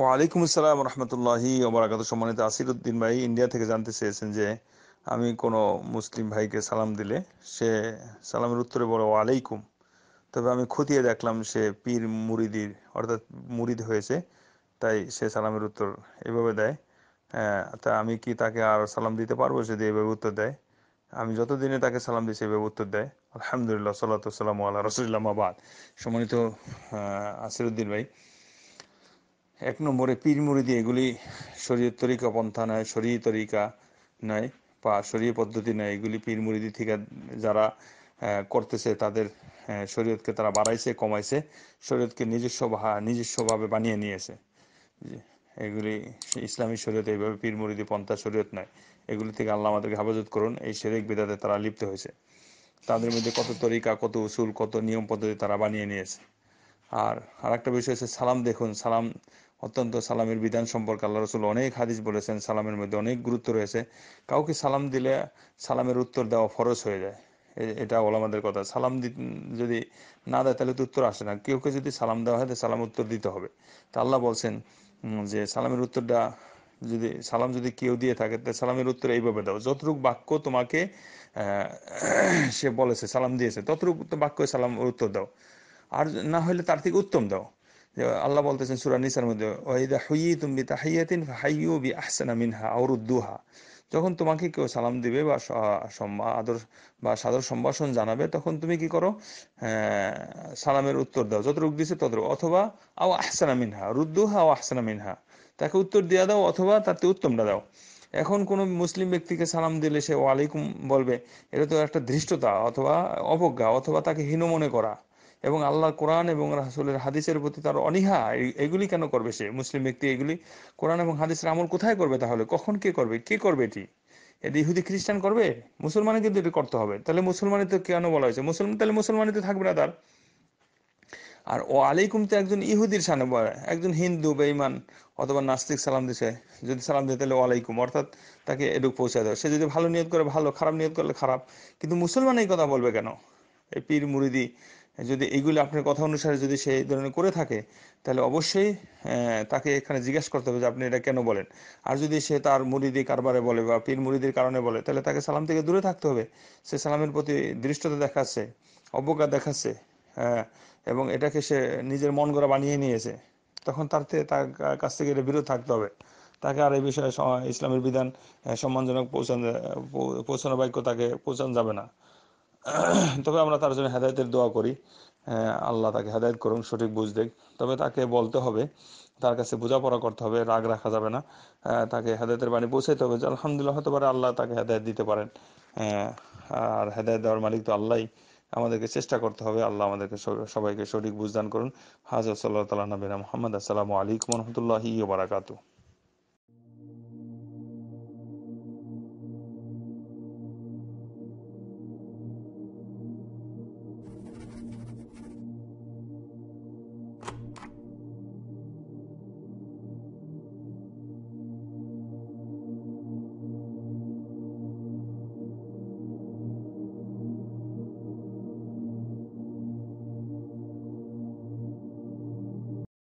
ওয়ালাইকুম আসসালাম রহমতুল্লাহি ওবরাকাত সম্মানিত আসিরুদ্দিন ভাই ইন্ডিয়া থেকে জানতে চেয়েছেন যে আমি কোনো মুসলিম ভাইকে সালাম দিলে সে সালামের উত্তরে বলো ওয়ালাইকুম তবে আমি খতিয়ে দেখলাম সে পীর মুরিদির অর্থাৎ মুরিদ হয়েছে তাই সে সালামের উত্তর এভাবে দেয় তা আমি কি তাকে আর সালাম দিতে পারবো যদি এভাবে উত্তর দেয় আমি যতদিনে তাকে সালাম দিয়েছি এভাবে উত্তর দেয় আলহামদুলিল্লাহ সাল্লা সাল্লাম আল্লাহ রসুল্লাহ আবাদ সম্মানিত আসিরুদ্দিন ভাই এক নম্বরে পীর মুরিদি এগুলি শরীর তরিকা পন্থা নয় শরীর তরিকা নয় বা শরীর পদ্ধতি নয় এগুলি পীর মুরিদি থেকে যারা করতেছে তাদের শরীয়তকে তারা বাড়াইছে কমাইছে শরীয়তকে নিজস্ব নিজস্বভাবে বানিয়ে নিয়েছে এগুলি ইসলামী শরীয়ত এইভাবে পীর পন্থা শরীয়ত নয় এগুলি থেকে আল্লাহ আমাদেরকে হাফাজত করুন এই শেরেক বিদাতে তারা লিপ্ত হয়েছে তাদের মধ্যে কত তরিকা কত উসুল কত নিয়ম পদ্ধতি তারা বানিয়ে নিয়েছে আর আরেকটা বিষয় হচ্ছে সালাম দেখুন সালাম অত্যন্ত সালামের বিধান সম্পর্কে আল্লাহ রসুল অনেক হাদিস বলেছেন সালামের মধ্যে অনেক গুরুত্ব রয়েছে কাউকে সালাম দিলে সালামের উত্তর দেওয়া ফরজ হয়ে যায় এটা আমাদের কথা সালাম যদি না দেয় তাহলে তো উত্তর আসে না কেউকে যদি সালাম দেওয়া হয় তাহলে সালাম উত্তর দিতে হবে তা আল্লাহ বলছেন যে সালামের উত্তরটা যদি সালাম যদি কেউ দিয়ে থাকে তাহলে সালামের উত্তর এইভাবে দাও যতটুক বাক্য তোমাকে সে বলেছে সালাম দিয়েছে ততটুক বাক্য সালাম উত্তর দাও আর না হলে তার থেকে উত্তম দাও আল্লাহ বলতেছেন সুরানিসার মধ্যে ওয়াইদা হুই তুমি তাহিয়াতিন হাইয়ু বি আহসানা মিনহা যখন তোমাকে কেউ সালাম দিবে বা আদর বা সাদর সম্ভাষণ জানাবে তখন তুমি কি করো হ্যাঁ, সালামের উত্তর দাও যত রূপ দিছে তত অথবা আও আহসানা মিনহা রুদ্দুহা আও আহসানা মিনহা তাকে উত্তর দিয়া দাও অথবা তাতে উত্তমটা দাও এখন কোনো মুসলিম ব্যক্তিকে সালাম দিলে সে ওয়ালাইকুম বলবে এটা তো একটা ধৃষ্টতা অথবা অবজ্ঞা অথবা তাকে হীন মনে করা এবং আল্লাহর কোরআন এবং রাসুলের হাদিসের প্রতি তার অনীহা এগুলি কেন করবে সে মুসলিম ব্যক্তি এগুলি কোরআন এবং হাদিসের আমল কোথায় করবে তাহলে কখন কে করবে কে করবে এটি এটি ইহুদি খ্রিস্টান করবে মুসলমানে কিন্তু এটি করতে হবে তাহলে মুসলমানে তো কেন বলা হয়েছে মুসলমান তাহলে মুসলমানে তো থাকবে না তার আর ও আলাইকুম তো একজন ইহুদির সামনে একজন হিন্দু বেঈমান অথবা নাস্তিক সালাম দিছে যদি সালাম দেয় তাহলে ও আলাইকুম অর্থাৎ তাকে এডুক পৌঁছে দেয় সে যদি ভালো নিয়ত করে ভালো খারাপ নিয়ত করলে খারাপ কিন্তু মুসলমান এই কথা বলবে কেন এই পীর মুরিদি যদি এগুলো আপনার কথা অনুসারে যদি সে এই ধরনের করে থাকে তাহলে অবশ্যই তাকে এখানে জিজ্ঞেস করতে হবে যে আপনি এটা কেন বলেন আর যদি সে তার মুরিদি কারবারে বলে বা পীর মুরিদির কারণে বলে তাহলে তাকে সালাম থেকে দূরে থাকতে হবে সে সালামের প্রতি দৃষ্টতা দেখাচ্ছে অবজ্ঞা দেখাচ্ছে হ্যাঁ এবং এটাকে সে নিজের মন গড়া বানিয়ে নিয়েছে তখন তার থেকে তার কাছ থেকে এটা বিরত থাকতে হবে তাকে আর এই বিষয়ে ইসলামের বিধান সম্মানজনক পৌঁছানো পৌঁছানো বাক্য তাকে পৌঁছানো যাবে না তবে আমরা তার জন্য হেদায়তের দোয়া করি আল্লাহ তাকে হেদায়ত করুন সঠিক বুঝ দেখ তবে তাকে বলতে হবে তার কাছে বোঝাপড়া করতে হবে রাগ রাখা যাবে না তাকে হেদায়তের বাণী পৌঁছাইতে হবে আলহামদুলিল্লাহ হতে পারে আল্লাহ তাকে হেদায়ত দিতে পারেন আর হেদায়ত দেওয়ার মালিক তো আল্লাহ আমাদেরকে চেষ্টা করতে হবে আল্লাহ আমাদেরকে সবাইকে সঠিক বুঝদান করুন হাজর সাল্লাহ তালা নবীনা মোহাম্মদ আসসালামু আলাইকুম রহমতুল্লাহি বারাকাতু